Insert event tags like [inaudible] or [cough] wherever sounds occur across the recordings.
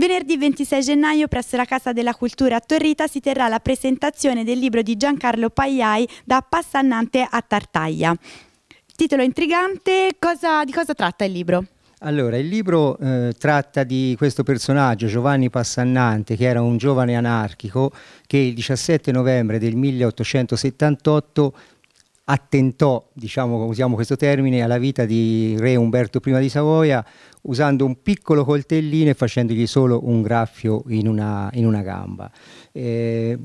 Venerdì 26 gennaio presso la Casa della Cultura a Torrita si terrà la presentazione del libro di Giancarlo Pagliai da Passannante a Tartaglia. Titolo intrigante, cosa, di cosa tratta il libro? Allora, il libro eh, tratta di questo personaggio, Giovanni Passannante, che era un giovane anarchico che il 17 novembre del 1878 attentò, diciamo, usiamo questo termine, alla vita di re Umberto I di Savoia usando un piccolo coltellino e facendogli solo un graffio in una, in una gamba. Eh,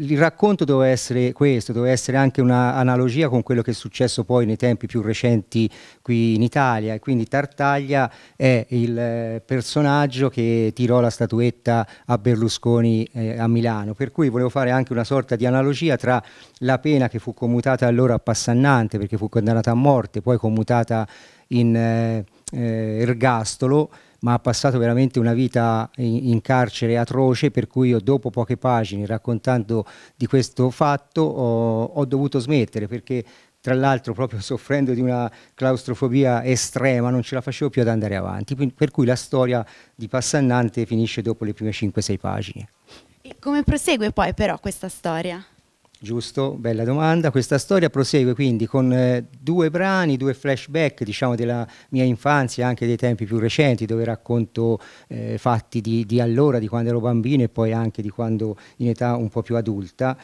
il racconto doveva essere questo, doveva essere anche un'analogia con quello che è successo poi nei tempi più recenti qui in Italia. E quindi Tartaglia è il eh, personaggio che tirò la statuetta a Berlusconi eh, a Milano. Per cui volevo fare anche una sorta di analogia tra la pena che fu commutata allora a Passannante, perché fu condannata a morte, poi commutata in eh, eh ergastolo ma ha passato veramente una vita in, carcere atroce, per cui io dopo poche pagine raccontando di questo fatto ho, ho dovuto smettere perché tra l'altro proprio [laughs] soffrendo di una claustrofobia estrema non ce la facevo più ad andare avanti, per cui la storia di Passannante finisce dopo le prime 5-6 pagine. E come prosegue poi però questa storia? Giusto, bella domanda. Questa storia prosegue quindi con eh, due brani, due flashback diciamo, della mia infanzia, anche dei tempi più recenti, dove racconto eh, fatti di, di allora, di quando ero bambino e poi anche di quando in età un po' più adulta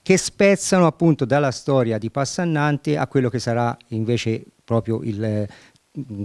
che spezzano appunto dalla storia di Passannante a quello che sarà invece proprio il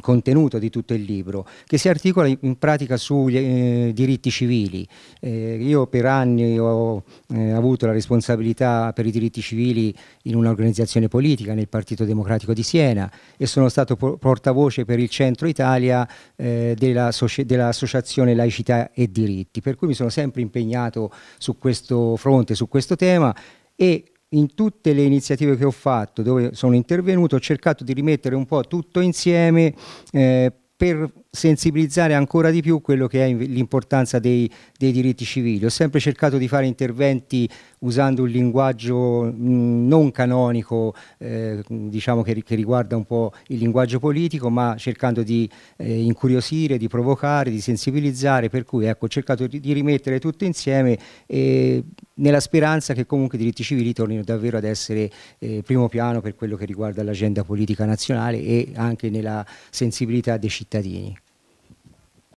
contenuto di tutto il libro, che si articola in pratica sui eh, diritti civili. Eh, io per anni ho eh, avuto la responsabilità per i diritti civili in un'organizzazione politica, nel Partito Democratico di Siena, e sono stato portavoce per il Centro Italia eh, dell'Associazione Laicità e Diritti, per cui mi sono sempre impegnato su questo fronte, su questo tema e in tutte le iniziative che ho fatto, dove sono intervenuto, ho cercato di rimettere un po' tutto insieme eh, per sensibilizzare ancora di più quello che è l'importanza dei, dei, diritti civili. Ho sempre cercato di fare interventi usando un linguaggio mh, non canonico, eh, diciamo che, che, riguarda un po' il linguaggio politico, ma cercando di eh, incuriosire, di provocare, di sensibilizzare, per cui ecco, ho cercato di, rimettere tutto insieme e nella speranza che comunque i diritti civili tornino davvero ad essere eh, primo piano per quello che riguarda l'agenda politica nazionale e anche nella sensibilità dei cittadini.